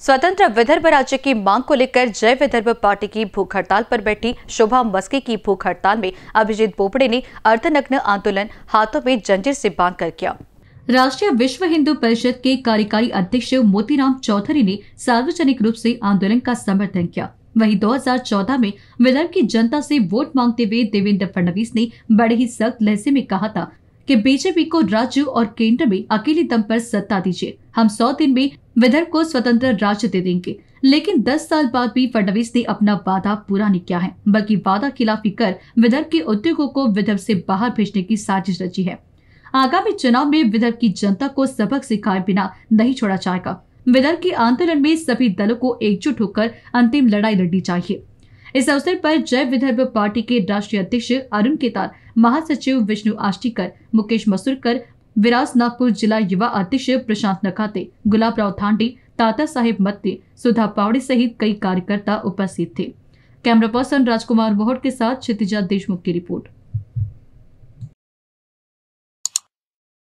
स्वतंत्र विदर्भ राज्य की मांग को लेकर जय विदर्भ पार्टी की भूख हड़ताल पर बैठी शोभा मस्के की भूख हड़ताल में अभिजीत बोबड़े ने अर्धनग्न आंदोलन हाथों में जंजीर से बांध कर किया राष्ट्रीय विश्व हिंदू परिषद के कार्यकारी अध्यक्ष मोतीराम चौधरी ने सार्वजनिक रूप से आंदोलन का समर्थन किया वहीं 2014 में विदर्भ की जनता से वोट मांगते हुए देवेंद्र फडणवीस ने बड़े ही सख्त लहजे में कहा था कि बीजेपी को राज्य और केंद्र में अकेले दम पर सत्ता दीजिए हम सौ दिन में विदर्भ को स्वतंत्र राज्य दे देंगे लेकिन 10 साल बाद भी फडणवीस ने अपना वादा पूरा नहीं किया है बल्कि वादा खिलाफी कर विदर्भ के उद्योगों को विदर्भ से बाहर भेजने की साजिश रची है आगामी चुनाव में विदर्भ की जनता को सबक सिखाए बिना नहीं छोड़ा जाएगा विदर्भ के आंदोलन में सभी दलों को एकजुट होकर अंतिम लड़ाई लड़नी चाहिए इस अवसर पर जय विदर्भ पार्टी के राष्ट्रीय अध्यक्ष अरुण केतार महासचिव विष्णु आष्टीकर मुकेश मसुरकर विरास नागपुर जिला युवा अध्यक्ष प्रशांत नखाते गुलाबराव थांडी ताता साहेब मत्ते सुधा पावड़े सहित कई कार्यकर्ता उपस्थित थे कैमरा पर्सन राजकुमार वोहट के साथ क्षितिजा देशमुख की रिपोर्ट